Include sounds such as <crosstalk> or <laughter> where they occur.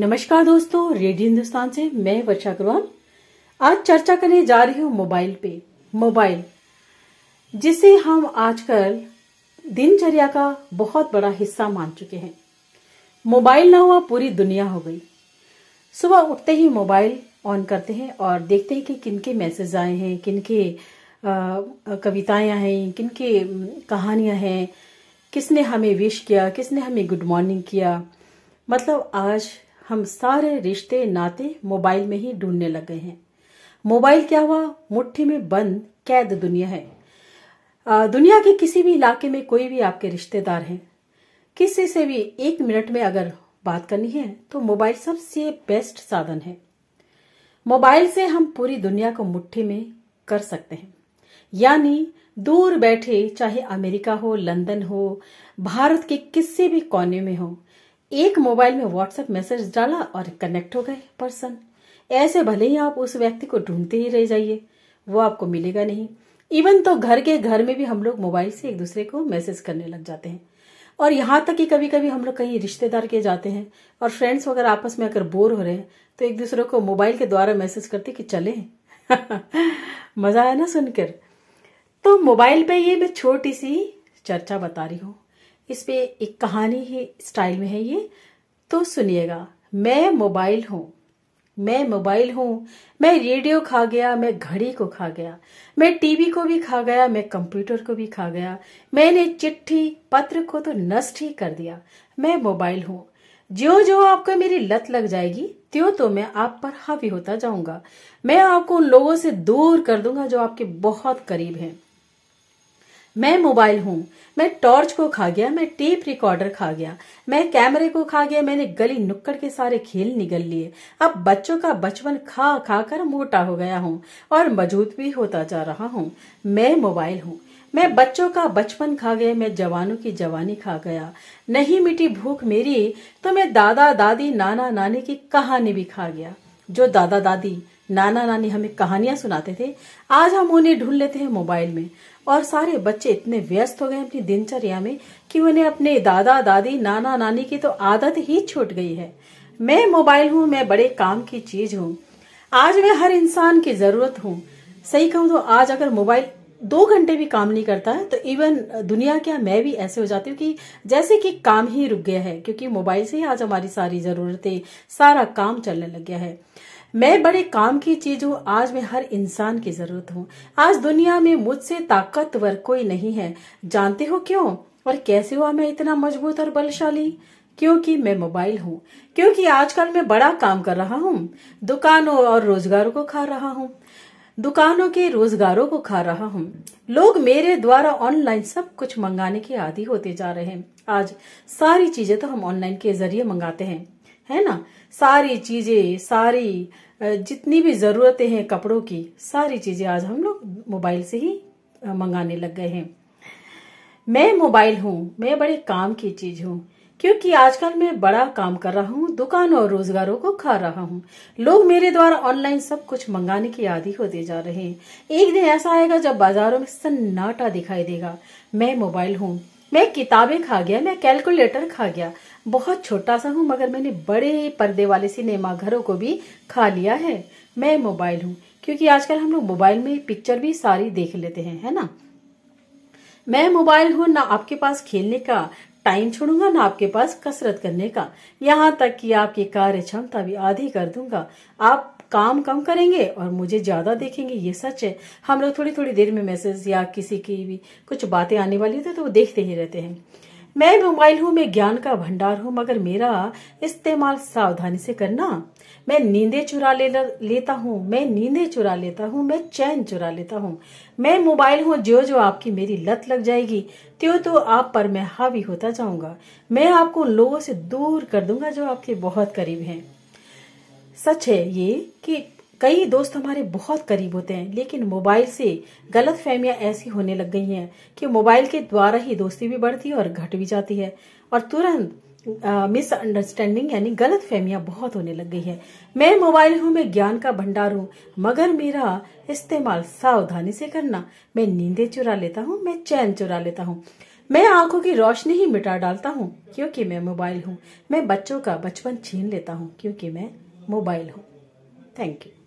नमस्कार दोस्तों रेडियो हिंदुस्तान से मैं वर्षा अग्रवाल आज चर्चा करने जा रही हूँ मोबाइल पे मोबाइल जिसे हम आजकल दिनचर्या का बहुत बड़ा हिस्सा मान चुके हैं मोबाइल ना हुआ पूरी दुनिया हो गई सुबह उठते ही मोबाइल ऑन करते हैं और देखते हैं कि किनके मैसेज आए हैं किनके कविताएं हैं किनके कहानियां हैं किसने हमें विश किया किसने हमें गुड मॉर्निंग किया मतलब आज हम सारे रिश्ते नाते मोबाइल में ही ढूंढने लग गए हैं मोबाइल क्या हुआ मुट्ठी में बंद कैद दुनिया है दुनिया के किसी भी इलाके में कोई भी आपके रिश्तेदार हैं किसी से भी एक मिनट में अगर बात करनी है तो मोबाइल सबसे बेस्ट साधन है मोबाइल से हम पूरी दुनिया को मुट्ठी में कर सकते हैं यानी दूर बैठे चाहे अमेरिका हो लंदन हो भारत के किसी भी कोने में हो एक मोबाइल में व्हाट्सएप मैसेज डाला और कनेक्ट हो गए पर्सन ऐसे भले ही आप उस व्यक्ति को ढूंढते ही रह जाइए वो आपको मिलेगा नहीं इवन तो घर के घर में भी हम लोग मोबाइल से एक दूसरे को मैसेज करने लग जाते हैं और यहाँ तक कि कभी कभी हम लोग कहीं रिश्तेदार के जाते हैं और फ्रेंड्स वगैरह आपस में अगर बोर हो रहे हैं तो एक दूसरे को मोबाइल के द्वारा मैसेज करते कि चले <laughs> मजा आया ना सुनकर तो मोबाइल पे ये मैं छोटी सी चर्चा बता रही हूँ इस पर एक कहानी ही स्टाइल में है ये तो सुनिएगा मैं मोबाइल हूँ मैं मोबाइल हूँ मैं रेडियो खा गया मैं घड़ी को खा गया मैं टीवी को भी खा गया मैं कंप्यूटर को भी खा गया मैंने चिट्ठी पत्र को तो नष्ट ही कर दिया मैं मोबाइल हूँ जो जो आपको मेरी लत लग जाएगी त्यों तो मैं आप पर हावी होता जाऊंगा मैं आपको उन लोगों से दूर कर दूंगा जो आपके बहुत करीब हैं मैं मोबाइल हूं मैं टॉर्च को खा गया मैं टेप रिकॉर्डर खा गया मैं कैमरे को खा गया मैंने गली नुक्कड़ के सारे खेल निगल लिए अब बच्चों का बचपन खा खा कर मोटा हो गया हूँ और मजबूत भी होता जा रहा हूँ मैं मोबाइल हूँ मैं बच्चों का बचपन खा गया मैं जवानों की जवानी खा गया नहीं मिटी भूख मेरी तो मैं दादा दादी नाना नानी की कहानी भी खा गया जो दादा दादी नाना नानी हमें कहानियां सुनाते थे आज हम उन्हें ढूंढ लेते हैं मोबाइल में और सारे बच्चे इतने व्यस्त हो गए अपनी दिनचर्या में कि उन्हें अपने दादा दादी नाना नानी की तो आदत ही छूट गई है मैं मोबाइल हूँ मैं बड़े काम की चीज हूँ आज मैं हर इंसान की जरूरत हूँ सही कहूँ तो आज अगर मोबाइल दो घंटे भी काम नहीं करता है तो इवन दुनिया क्या मैं भी ऐसे हो जाती हूँ कि जैसे कि काम ही रुक गया है क्योंकि मोबाइल से ही आज हमारी सारी जरूरतें सारा काम चलने लग गया है मैं बड़े काम की चीज हूँ आज मैं हर इंसान की जरूरत हूँ आज दुनिया में मुझसे ताकतवर कोई नहीं है जानते हो क्यों और कैसे हुआ मैं इतना मजबूत और बलशाली क्योंकि मैं मोबाइल हूँ क्योंकि आजकल मैं बड़ा काम कर रहा हूँ दुकानों और रोजगारों को खा रहा हूँ दुकानों के रोजगारों को खा रहा हूँ लोग मेरे द्वारा ऑनलाइन सब कुछ मंगाने के आदि होते जा रहे हैं आज सारी चीजें तो हम ऑनलाइन के जरिए मंगाते हैं है ना सारी चीजें सारी जितनी भी जरूरतें हैं कपड़ों की सारी चीजें आज हम लोग मोबाइल से ही मंगाने लग गए हैं मैं मोबाइल हूँ मैं बड़े काम की चीज हूँ क्योंकि आजकल मैं बड़ा काम कर रहा हूँ दुकान और रोजगारों को खा रहा हूँ लोग मेरे द्वारा ऑनलाइन सब कुछ मंगाने की आदि होते जा रहे हैं एक दिन ऐसा आएगा जब बाजारों में सन्नाटा दिखाई देगा मैं मोबाइल हूँ मैं किताबें खा गया मैं कैलकुलेटर खा गया बहुत छोटा सा हूँ मगर मैंने बड़े पर्दे वाले सिनेमा घरों को भी खा लिया है मैं मोबाइल हूँ क्योंकि आजकल हम लोग मोबाइल में पिक्चर भी सारी देख लेते हैं है ना मैं मोबाइल हूँ ना आपके पास खेलने का टाइम छोड़ूंगा ना आपके पास कसरत करने का यहाँ तक कि आपकी कार्य क्षमता भी आधी कर दूंगा आप काम कम करेंगे और मुझे ज्यादा देखेंगे ये सच है हम लोग थोड़ी थोड़ी देर में मैसेज या किसी की भी कुछ बातें आने वाली होती तो वो देखते ही रहते हैं मैं मोबाइल हूँ मैं ज्ञान का भंडार हूँ मगर मेरा इस्तेमाल सावधानी से करना मैं नींदे चुरा ले लेता हूँ मैं नींदे चुरा लेता हूँ मैं चैन चुरा लेता हूँ मैं मोबाइल हूँ जो जो आपकी मेरी लत लग जाएगी त्यो तो आप पर मैं हावी होता जाऊंगा मैं आपको लोगों से दूर कर दूंगा जो आपके बहुत करीब हैं सच है ये कि कई दोस्त हमारे बहुत करीब होते हैं लेकिन मोबाइल से गलत फहमियाँ ऐसी होने लग गई हैं कि मोबाइल के द्वारा ही दोस्ती भी बढ़ती है और घट भी जाती है और तुरंत मिसअंडरस्टैंडिंग यानी गलत फहमियाँ बहुत होने लग गई है मैं मोबाइल हूँ मैं ज्ञान का भंडार हूँ मगर मेरा इस्तेमाल सावधानी से करना मैं नींदे चुरा लेता हूँ मैं चैन चुरा लेता हूँ मैं आंखों की रोशनी ही मिटा डालता हूँ क्योंकि मैं मोबाइल हूँ मैं बच्चों का बचपन छीन लेता हूँ क्योंकि मैं मोबाइल हूँ थैंक यू